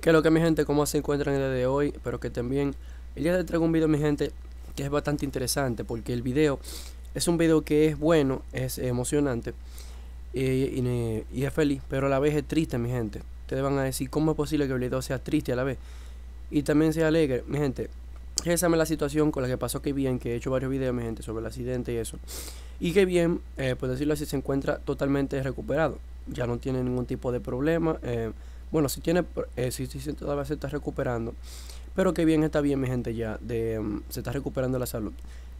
que lo que mi gente? ¿Cómo se encuentran el día de hoy? pero que también El día de traigo un video, mi gente, que es bastante interesante porque el video es un video que es bueno, es emocionante y, y, es feliz, pero a la vez es triste, mi gente. Ustedes van a decir, ¿cómo es posible que el video sea triste a la vez? Y también sea alegre, mi gente esa es la situación con la que pasó que bien, que he hecho varios videos, mi gente, sobre el accidente y eso. Y que bien, eh, por decirlo así, se encuentra totalmente recuperado. Ya no tiene ningún tipo de problema. Eh, bueno, si tiene, eh, si, todavía se está recuperando. Pero que bien está bien, mi gente, ya. De, mm, se está recuperando la salud.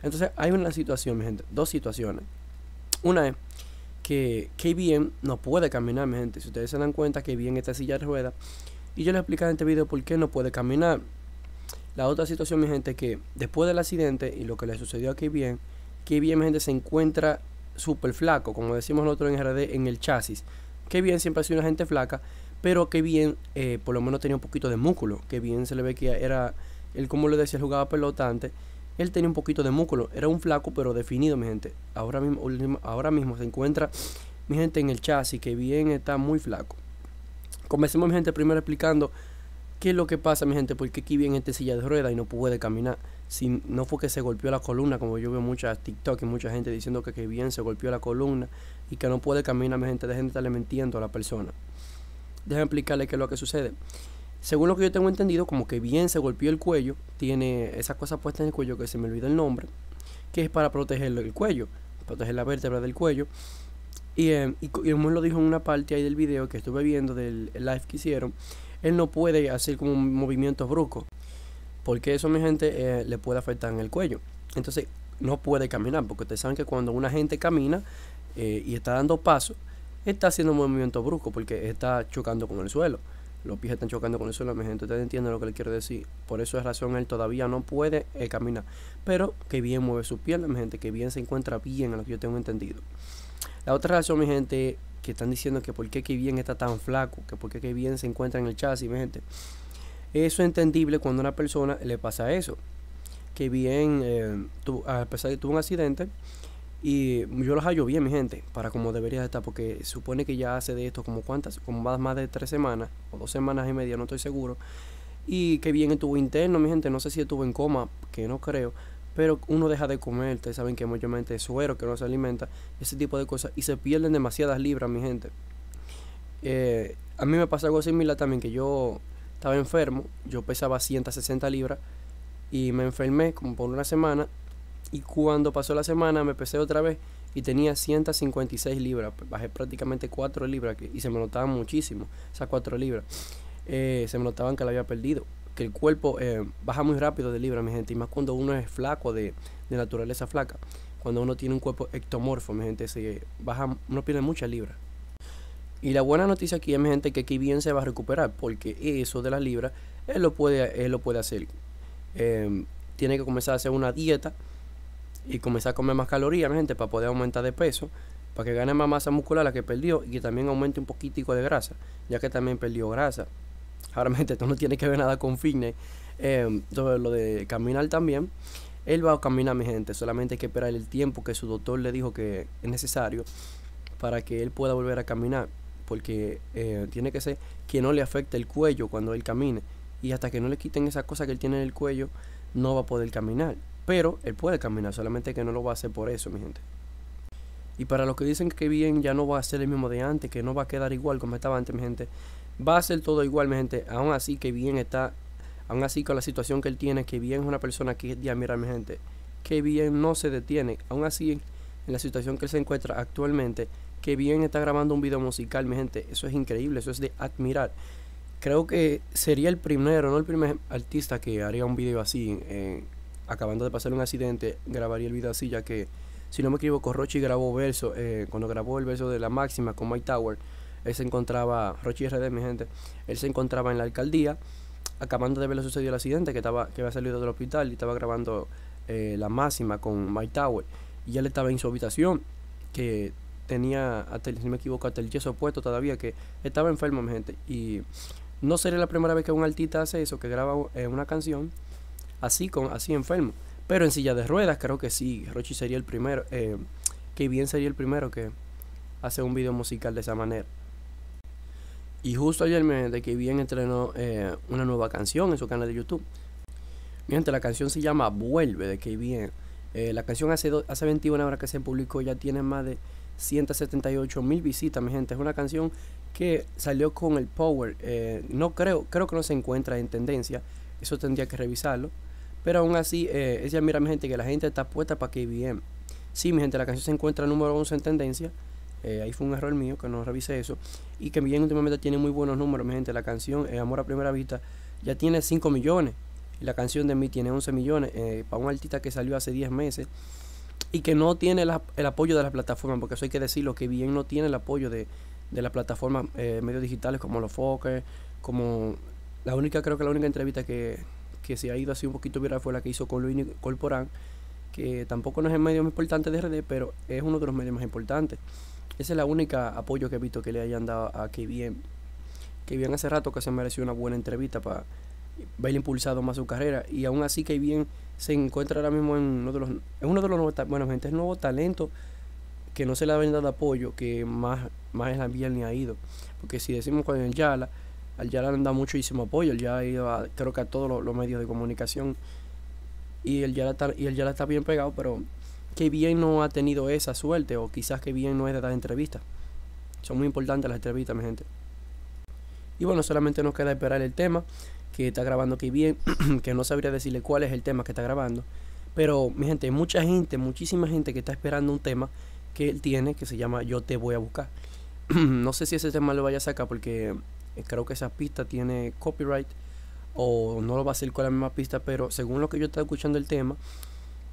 Entonces, hay una situación, mi gente. Dos situaciones. Una es que, que bien no puede caminar, mi gente. Si ustedes se dan cuenta, que bien está silla de ruedas. Y yo les explicado en este video por qué no puede caminar. La otra situación, mi gente, que después del accidente y lo que le sucedió aquí bien que bien, mi gente, se encuentra súper flaco, como decimos nosotros en RD, en el chasis. Que bien siempre ha sido una gente flaca, pero que bien, eh, por lo menos tenía un poquito de músculo. Que bien se le ve que era, él como le decía, jugaba pelota antes. Él tenía un poquito de músculo, era un flaco pero definido, mi gente. Ahora mismo, ahora mismo se encuentra, mi gente, en el chasis, que bien está muy flaco. Comencemos, mi gente, primero explicando ¿Qué es lo que pasa, mi gente? Porque aquí viene este silla de ruedas y no puede caminar. Si no fue que se golpeó la columna, como yo veo muchas TikTok y mucha gente diciendo que, bien se golpeó la columna y que no puede caminar, mi gente, dejen de estarle mintiendo a la persona. Déjenme explicarle qué es lo que sucede. Según lo que yo tengo entendido, como que bien se golpeó el cuello, tiene esa cosa puesta en el cuello que se me olvida el nombre, que es para proteger el cuello, proteger la vértebra del cuello. Y, eh, y, como lo dijo en una parte ahí del video que estuve viendo del live que hicieron, él no puede hacer como movimientos bruscos, porque eso, mi gente, eh, le puede afectar en el cuello. Entonces, no puede caminar, porque ustedes saben que cuando una gente camina eh, y está dando pasos, está haciendo movimientos bruscos, porque está chocando con el suelo. Los pies están chocando con el suelo, mi gente. Ustedes entienden lo que le quiero decir. Por eso es razón, él todavía no puede caminar. Pero que bien mueve sus piernas, mi gente. Que bien se encuentra bien, a lo que yo tengo entendido. La otra razón, mi gente, que están diciendo que por qué bien está tan flaco, que por qué bien se encuentra en el chasis, mi gente. Eso es entendible cuando a una persona le pasa eso. Que bien, eh, a pesar de que tuvo un accidente, y yo los hallo bien, mi gente, para como debería estar, porque supone que ya hace de esto como cuántas, como más, más de tres semanas, o dos semanas y media, no estoy seguro. Y que bien estuvo interno, mi gente, no sé si estuvo en coma, que no creo, pero uno deja de comer, ustedes saben que mucha suero, que no se alimenta, ese tipo de cosas, y se pierden demasiadas libras, mi gente. Eh, a mí me pasó algo similar también, que yo estaba enfermo, yo pesaba 160 libras, y me enfermé como por una semana, y cuando pasó la semana me pesé otra vez, y tenía 156 libras, bajé prácticamente 4 libras, y se me notaban muchísimo, esas 4 libras, eh, se me notaban que la había perdido el cuerpo eh, baja muy rápido de libra, mi gente, y más cuando uno es flaco, de, naturaleza flaca. Cuando uno tiene un cuerpo ectomorfo, mi gente, se baja, uno pierde mucha libra. Y la buena noticia aquí es, mi gente, que aquí bien se va a recuperar, porque eso de las libras, él lo puede, él lo puede hacer. Em, tiene que comenzar a hacer una dieta y comenzar a comer más calorías, mi gente, para poder aumentar de peso, para que gane más masa muscular la que perdió y que también aumente un poquitico de grasa, ya que también perdió grasa. Claramente, esto no tiene que ver nada con fitness. Em, todo lo de caminar también. Él va a caminar, mi gente. Solamente hay que esperar el tiempo que su doctor le dijo que es necesario para que él pueda volver a caminar. Porque eh, tiene que ser que no le afecte el cuello cuando él camine. Y hasta que no le quiten esa cosa que él tiene en el cuello, no va a poder caminar. Pero él puede caminar, solamente que no lo va a hacer por eso, mi gente. Y para los que dicen que bien ya no va a ser el mismo de antes, que no va a quedar igual como estaba antes, mi gente, Va a ser todo igual, mi gente. Aún así que bien está, aún así con la situación que él tiene, que bien es una persona que es de admirar, mi gente. Que bien no se detiene. Aún así, en la situación que él se encuentra actualmente, que bien está grabando un video musical, mi gente. Eso es increíble, eso es de admirar. Creo que sería el primero, no el primer artista que haría un video así. acabando de pasar un accidente, grabaría el video así, ya que, si no me equivoco, Rochi grabó verso, eh, cuando grabó el verso de la máxima con My Tower, él se encontraba, Rochi RD, mi gente, él se encontraba en la alcaldía, acabando de ver lo sucedido el accidente, que estaba que había salido del hospital y estaba grabando eh, la máxima con Mike Tower. Y él estaba en su habitación, que tenía, hasta, si me equivoco, hasta el yeso puesto todavía, que estaba enfermo, mi gente. Y no sería la primera vez que un artista hace eso, que graba eh, una canción así, con, así enfermo. Pero en silla de ruedas, creo que sí. Rochi sería el primero, eh, que bien sería el primero que hace un video musical de esa manera. Y justo ayer me de que entrenó eh, una nueva canción en su canal de YouTube. Mientras la canción se llama Vuelve de que eh, la canción hace, hace 21 horas que se publicó ya tiene más de 178 mil visitas, mi gente. Es una canción que salió con el Power. Eh, no creo, creo que no se encuentra en tendencia. Eso tendría que revisarlo. Pero aún así, eh, ella mira, mi gente, que la gente está puesta para que bien. Sí, mi gente, la canción se encuentra número 11 en tendencia. Eh, ahí fue un error mío que no revisé eso. Y que bien últimamente tiene muy buenos números, mi gente. La canción Amor a Primera Vista ya tiene 5 millones. Y la canción de mí tiene 11 millones. Eh, para un artista que salió hace 10 meses y que no tiene el apoyo de las plataformas, porque eso hay que decirlo, que bien no tiene el apoyo de, de las plataformas, eh, medios digitales como los Fokker, como la única, creo que la única entrevista que, se ha ido así un poquito viral fue la que hizo con Luis Corporán, que tampoco no es el medio más importante de RD, pero es uno de los medios más importantes. Esa es la única apoyo que he visto que le hayan dado a que Kevin hace rato que se mereció una buena entrevista para ver impulsado más su carrera. Y aún así bien se encuentra ahora mismo en uno de los... Es nuevos... Bueno, gente, es nuevo talento que no se le ha dado apoyo, que más, más en la vía ni ha ido. Porque si decimos con el Yala, al Yala le han dado muchísimo apoyo. El Yala ha ido a, creo que a todos los, medios de comunicación. Y el Yala y el Yala está bien pegado, pero que bien no ha tenido esa suerte o quizás que bien no es de dar entrevistas. Son muy importantes las entrevistas, mi gente. Y bueno, solamente nos queda esperar el tema que está grabando que bien, que no sabría decirle cuál es el tema que está grabando. Pero, mi gente, mucha gente, muchísima gente que está esperando un tema que él tiene que se llama Yo te voy a buscar. no sé si ese tema lo vaya a sacar porque eh, creo que esa pista tiene copyright o no lo va a hacer con la misma pista, pero según lo que yo estaba escuchando el tema,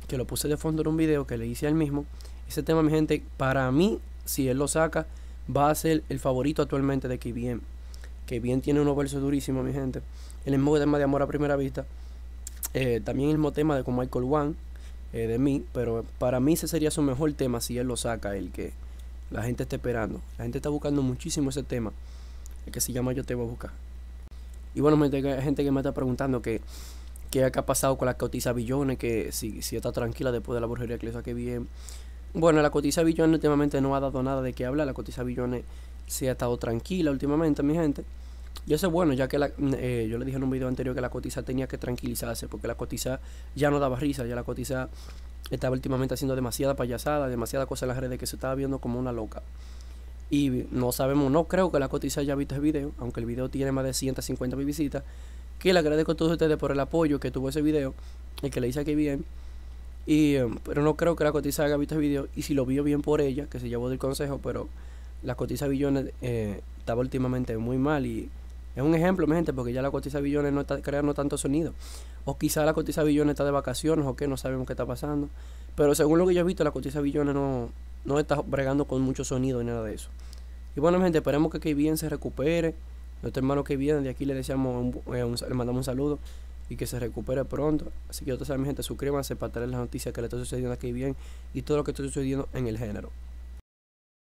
que lo puse de fondo en un video que le hice al mismo. Ese tema, mi gente, para mí, si él lo saca, va a ser el favorito actualmente de bien Que bien tiene unos versos durísimos, mi gente. El mismo tema de Amor a Primera Vista. Eh, también el mismo tema de con Michael Wan, eh, de mí. Pero para mí ese sería su mejor tema si él lo saca, el que la gente está esperando. La gente está buscando muchísimo ese tema. El que se llama Yo te voy a buscar. Y bueno, hay gente que me está preguntando que qué ha pasado con la cotiza billones, que si, si está tranquila después de la brujería que le saqué bien. Bueno, la cotiza billones últimamente no ha dado nada de qué hablar, la cotiza billones se ha estado tranquila últimamente, mi gente. Y eso bueno, ya que eh, yo le dije en un video anterior que la cotiza tenía que tranquilizarse, porque la cotiza ya no daba risa, ya la cotiza estaba últimamente haciendo demasiada payasada, demasiada cosa en las redes que se estaba viendo como una loca. Y no sabemos, no creo que la cotiza haya visto el video, aunque el video tiene más de 150 mil visitas que le agradezco a todos ustedes por el apoyo que tuvo ese video, el que le hice aquí bien. Y, eh, pero no creo que la cotiza haya visto ese video. Y si lo vio bien por ella, que se llevó del consejo, pero la cotiza billones eh, estaba últimamente muy mal. Y es un ejemplo, mi gente, porque ya la cotiza billones no está creando tanto sonido. O quizá la cotiza billones está de vacaciones o que no sabemos qué está pasando. Pero según lo que yo he visto, la cotiza billones no, está bregando con mucho sonido ni nada de eso. Y bueno, mi gente, esperemos que bien se recupere. Nuestro hermano que viene, de aquí le deseamos eh, le mandamos un saludo y que se recupere pronto. Así que otra vez, mi gente, suscríbanse para traer las noticias que le está sucediendo aquí bien y todo lo que está sucediendo en el género.